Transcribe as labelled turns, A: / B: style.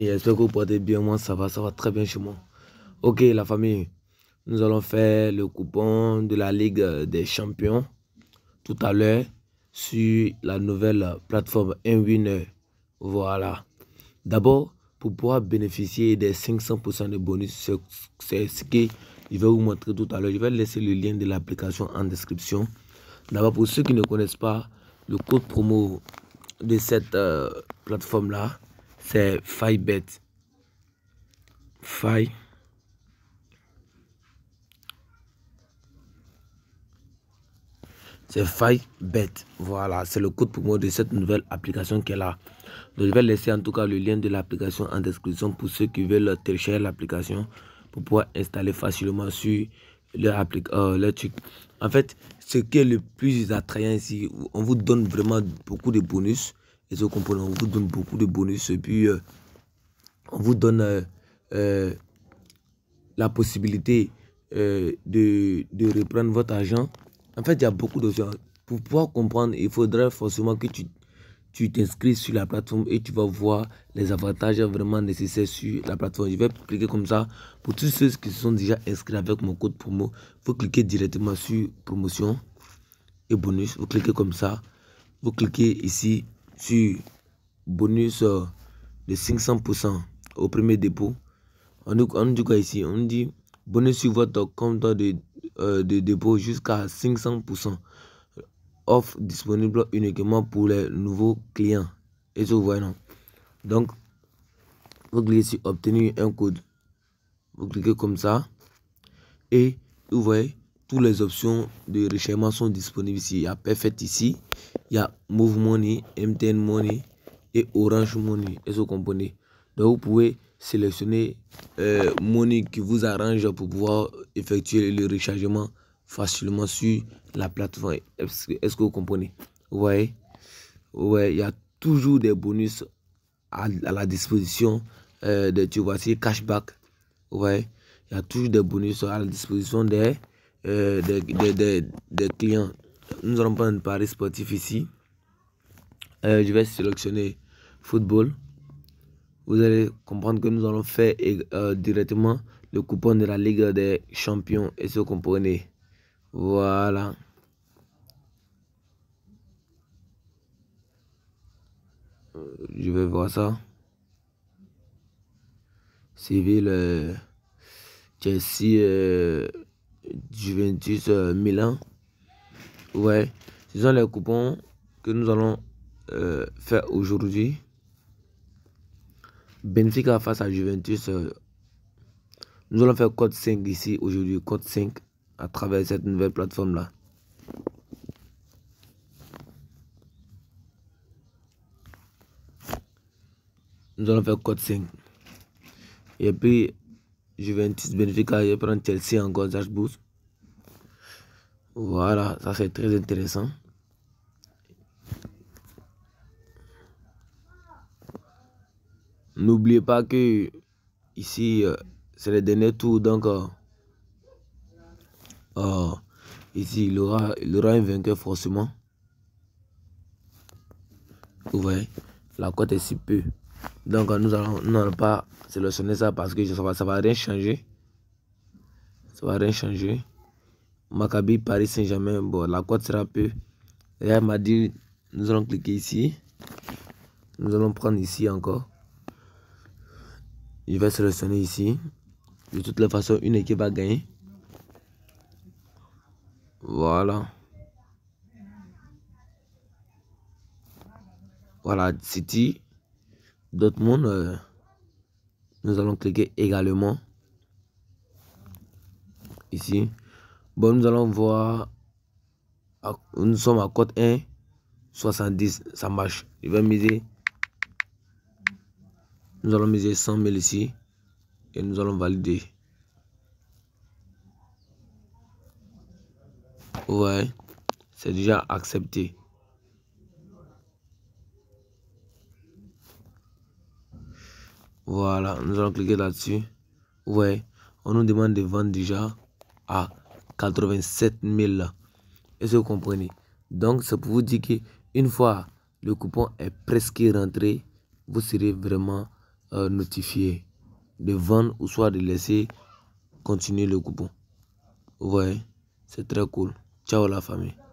A: Et j'espère que vous portez bien. Moi, ça va, ça va très bien chez moi. Ok, la famille, nous allons faire le coupon de la Ligue des Champions tout à l'heure sur la nouvelle plateforme InWinner. Voilà. D'abord, pour pouvoir bénéficier des 500% de bonus, c'est ce que je vais vous montrer tout à l'heure. Je vais laisser le lien de l'application en description. D'abord, pour ceux qui ne connaissent pas le code promo de cette euh, plateforme-là, c'est bête Fi. C'est bête Voilà, c'est le code pour moi de cette nouvelle application qu'elle a Donc, je vais laisser en tout cas le lien de l'application en description pour ceux qui veulent télécharger l'application pour pouvoir installer facilement sur leur, euh, leur truc. En fait, ce qui est le plus attrayant ici, on vous donne vraiment beaucoup de bonus et ce on vous donne beaucoup de bonus. Et puis, euh, on vous donne euh, euh, la possibilité de, de, reprendre votre argent. En fait, il y a beaucoup de choses. Pour pouvoir comprendre, il faudrait forcément que tu tu t'inscris sur la plateforme et tu vas voir les avantages vraiment nécessaires sur la plateforme. Je vais cliquer comme ça. Pour tous ceux qui sont déjà inscrits avec mon code promo, vous cliquez directement sur promotion et bonus. Vous cliquez comme ça. Vous cliquez ici sur bonus euh, de 500% au premier dépôt. On nous, on ici On dit bonus sur votre compte de, euh, de dépôt jusqu'à 500%. Offre disponible uniquement pour les nouveaux clients. Et vous voyez non. Donc, vous cliquez sur obtenir un code. Vous cliquez comme ça. Et vous voyez, toutes les options de rechargement sont disponibles ici. Il y a Perfect ici, il y a Move Money, MTN Money et Orange Money. Est-ce que vous comprenez Donc vous pouvez sélectionner euh, Money qui vous arrange pour pouvoir effectuer le rechargement facilement sur la plateforme. Est-ce que, vous comprenez Vous voyez Ouais, il y a toujours des bonus à, la disposition euh, de tu vois, cashback. Ouais, il y a toujours des bonus à la disposition des euh, des, clients. Nous allons prendre Paris sportif ici. Euh, je vais sélectionner football. Vous allez comprendre que nous allons faire euh, directement le coupon de la Ligue des Champions et ce qu'on Voilà. Je vais voir ça. Civil, Chelsea. Juventus euh, Milan. Ouais, ce sont les coupons que nous allons euh, faire aujourd'hui. Benfica face à Juventus. Euh, nous allons faire code 5 ici aujourd'hui, code 5 à travers cette nouvelle plateforme là. Nous allons faire code 5. Et puis Juventus, Benfica, je vais prendre Chelsea en Gonzalez Boost. Voilà, ça c'est très intéressant. N'oubliez pas que ici, euh, c'est le dernier tour, donc euh, euh, ici, il aura, il aura un vainqueur forcément. Vous voyez, la cote est si peu. Donc nous allons, pas sélectionner ça parce que ça va, ça va rien changer. Ça va rien changer. Maccabi, Paris Saint-Germain, bon, la cote sera peu. m'a dit, nous allons cliquer ici. Nous allons prendre ici encore. Je vais sélectionner ici. De toute façon, une équipe va gagner. Voilà. Voilà, City d'autres mondes, euh, nous allons cliquer également ici. Bon, nous allons voir, nous sommes à cote 1, 70, ça marche. il va miser, nous allons miser 100 000 ici et nous allons valider. Ouais, c'est déjà accepté. Voilà, nous allons cliquer là-dessus. Vous voyez, on nous demande de vendre déjà à 87 000. Est-ce que vous comprenez Donc, c'est pour vous dire une fois le coupon est presque rentré, vous serez vraiment euh, notifié de vendre ou soit de laisser continuer le coupon. Vous voyez, c'est très cool. Ciao la famille.